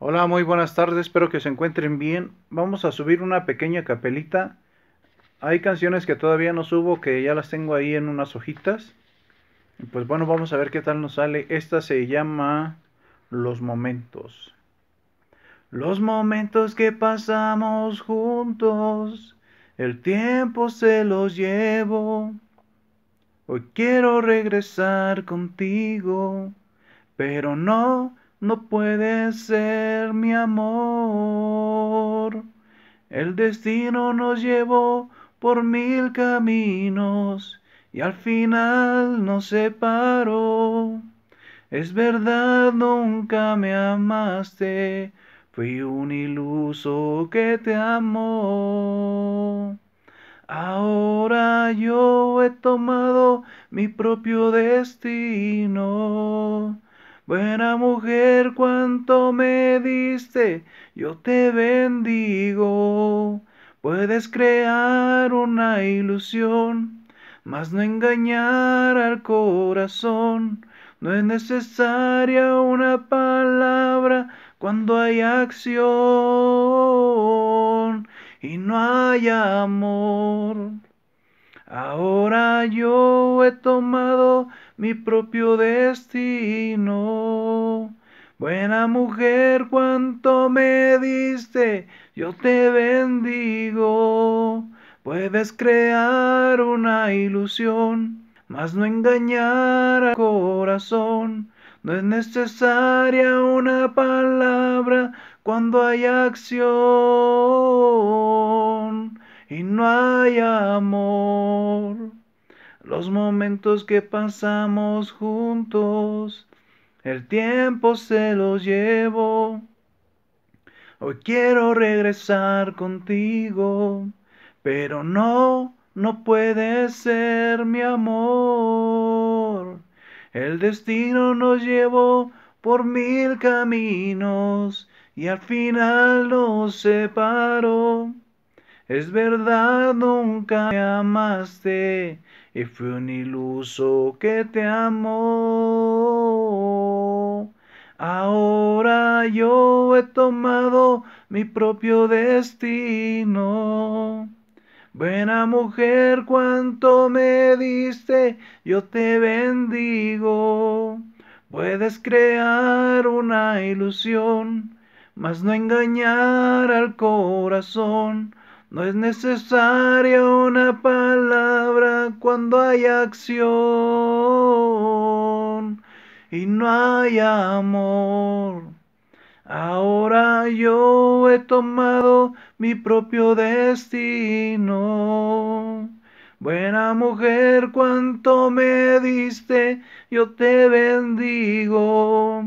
Hola, muy buenas tardes, espero que se encuentren bien. Vamos a subir una pequeña capelita. Hay canciones que todavía no subo, que ya las tengo ahí en unas hojitas. Pues bueno, vamos a ver qué tal nos sale. Esta se llama Los Momentos. Los momentos que pasamos juntos, el tiempo se los llevo. Hoy quiero regresar contigo, pero no no puede ser mi amor. El destino nos llevó por mil caminos y al final nos separó. Es verdad, nunca me amaste, fui un iluso que te amó. Ahora yo he tomado mi propio destino Buena mujer, cuánto me diste, yo te bendigo. Puedes crear una ilusión, mas no engañar al corazón. No es necesaria una palabra cuando hay acción y no hay amor. Ahora yo he tomado mi propio destino. Buena mujer, cuanto me diste, yo te bendigo. Puedes crear una ilusión, mas no engañar a corazón. No es necesaria una palabra cuando hay acción y no hay amor los momentos que pasamos juntos, el tiempo se los llevó. Hoy quiero regresar contigo, pero no, no puede ser mi amor. El destino nos llevó por mil caminos y al final nos separó. Es verdad, nunca me amaste y fue un iluso que te amó. Ahora yo he tomado mi propio destino. Buena mujer, cuanto me diste, yo te bendigo. Puedes crear una ilusión, mas no engañar al corazón no es necesaria una palabra cuando hay acción y no hay amor. Ahora yo he tomado mi propio destino. Buena mujer, cuanto me diste, yo te bendigo.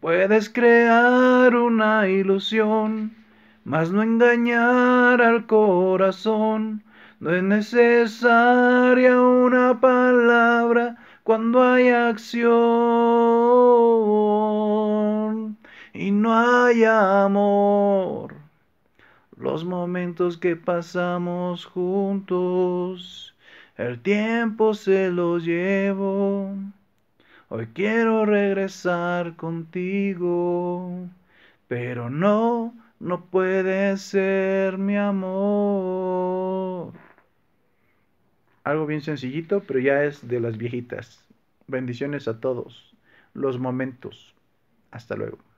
Puedes crear una ilusión, mas no engañar al corazón. No es necesaria una palabra cuando hay acción y no hay amor. Los momentos que pasamos juntos, el tiempo se los llevo. Hoy quiero regresar contigo, pero no no puede ser mi amor. Algo bien sencillito, pero ya es de las viejitas. Bendiciones a todos. Los momentos. Hasta luego.